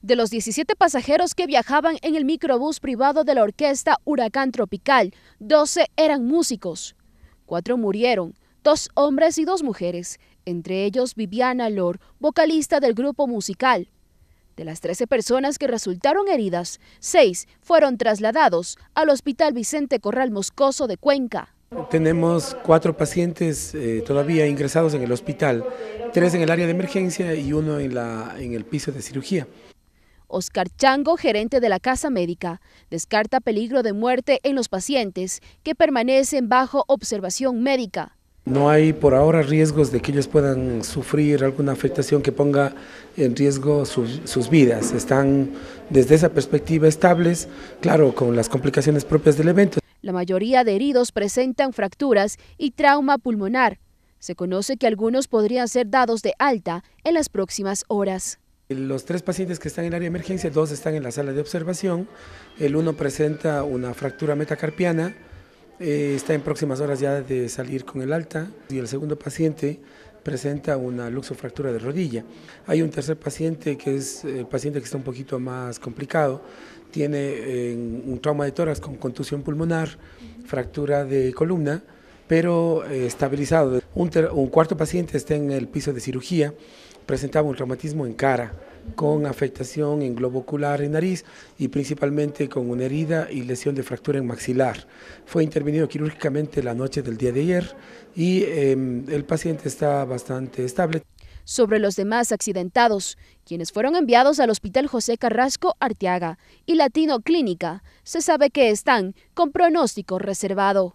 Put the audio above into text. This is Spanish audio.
De los 17 pasajeros que viajaban en el microbús privado de la orquesta Huracán Tropical, 12 eran músicos. Cuatro murieron, dos hombres y dos mujeres, entre ellos Viviana Lor, vocalista del grupo musical. De las 13 personas que resultaron heridas, 6 fueron trasladados al Hospital Vicente Corral Moscoso de Cuenca. Tenemos cuatro pacientes eh, todavía ingresados en el hospital, tres en el área de emergencia y uno en el piso de cirugía. Oscar Chango, gerente de la Casa Médica, descarta peligro de muerte en los pacientes que permanecen bajo observación médica. No hay por ahora riesgos de que ellos puedan sufrir alguna afectación que ponga en riesgo sus, vidas. Están desde esa perspectiva estables, claro, con las complicaciones propias del evento. La mayoría de heridos presentan fracturas y trauma pulmonar. Se conoce que algunos podrían ser dados de alta en las próximas horas. Los tres pacientes que están en área de emergencia, dos están en la sala de observación, el uno presenta una fractura metacarpiana, eh, está en próximas horas ya de salir con el alta y el segundo paciente presenta una luxofractura de rodilla. Hay un tercer paciente que es el paciente que está un poquito más complicado, tiene eh, un trauma de tórax con contusión pulmonar, fractura de columna, pero eh, estabilizado. Un, cuarto paciente está en el piso de cirugía, presentaba un traumatismo en cara con afectación en globo ocular y nariz y principalmente con una herida y lesión de fractura en maxilar. Fue intervenido quirúrgicamente la noche del día de ayer y em, el paciente está bastante estable. Sobre los demás accidentados, quienes fueron enviados al Hospital José Carrasco Arteaga y Latino Clínica, se sabe que están con pronóstico reservado.